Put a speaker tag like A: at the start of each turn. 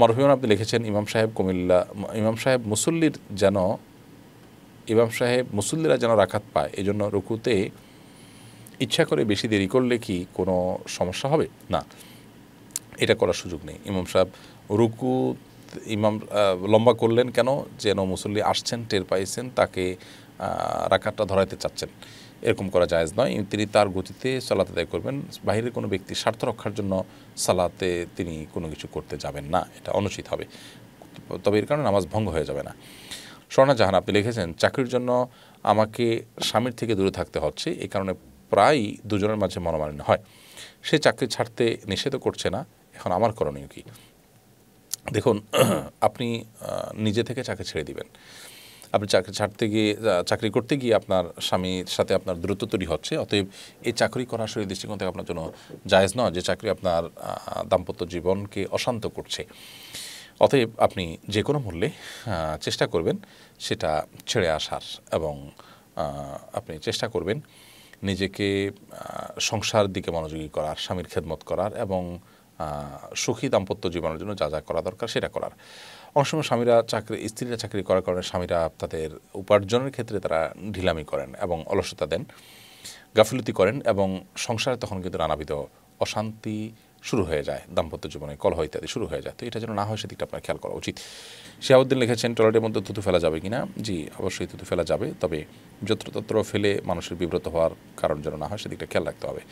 A: মরহুমান আপনি লিখেছেন ইমাম সাহেব কুমিল্লা ইমাম সাহেব মুসল্লির যেন ইমাম সাহেব মুসল্লিরা যেন রাখাত পায় এই জন্য রুকুতে ইচ্ছা করে বেশি দেরি করলে কি কোনো সমস্যা হবে না এটা করার সুযোগ নেই ইমাম সাহেব রুকু ইমাম লম্বা করলেন কেন যেন মুসল্লি আসছেন টের পাইছেন তাকে রাখাটা ধরাইতে চাচ্ছেন এরকম করা জায়েজ নয় তিনি তার গতিতে সালাত আদায় করবেন বাহিরের কোনো ব্যক্তি স্বার্থ রক্ষার জন্য সালাতে তিনি কোনো কিছু করতে যাবেন না এটা অনুচিত হবে তবে এর কারণে নামাজ ভঙ্গ হয়ে যাবে না স্বর্ণা জাহান আপনি লিখেছেন চাকরির জন্য আমাকে স্বামীর থেকে দূরে থাকতে হচ্ছে এ কারণে প্রায়ই দুজনের মাঝে মনোমালিন্য হয় সে চাকরি ছাড়তে নিষেধ করছে না এখন আমার করণীয় কি দেখুন আপনি নিজে থেকে চাকরি ছেড়ে দিবেন আপনি চাকরি ছাড়তে গিয়ে চাকরি করতে গিয়ে আপনার স্বামীর সাথে আপনার দূরত্ব তৈরি হচ্ছে অতএব এই চাকরি করা শরীর দৃষ্টিকোণ থেকে আপনার জন্য জায়জ নয় যে চাকরি আপনার দাম্পত্য জীবনকে অশান্ত করছে অতএব আপনি যে কোনো মূল্যে চেষ্টা করবেন সেটা ছেড়ে আসার এবং আপনি চেষ্টা করবেন নিজেকে সংসার দিকে মনোযোগী করার স্বামীর খেদমত করার এবং সুখী দাম্পত্য জীবনের জন্য যা যা করা দরকার সেটা করার অনেক সময় স্বামীরা চাকরি স্ত্রীরা চাকরি করার কারণে স্বামীরা তাদের উপার্জনের ক্ষেত্রে তারা ঢিলামি করেন এবং অলসতা দেন গাফিলতি করেন এবং সংসারে তখন কিন্তু নানাবিধ অশান্তি শুরু হয়ে যায় দাম্পত্য জীবনে কলহ ইত্যাদি শুরু হয়ে যায় তো এটা যেন না হয় সেদিকটা আপনার খেয়াল করা উচিত শিয়াউদ্দিন লিখেছেন টয়লেটের মধ্যে থুতু ফেলা যাবে কিনা জি অবশ্যই থুতু ফেলা যাবে তবে যত্রতত্র ফেলে মানুষের বিব্রত হওয়ার কারণ যেন না হয় সেদিকটা খেয়াল রাখতে হবে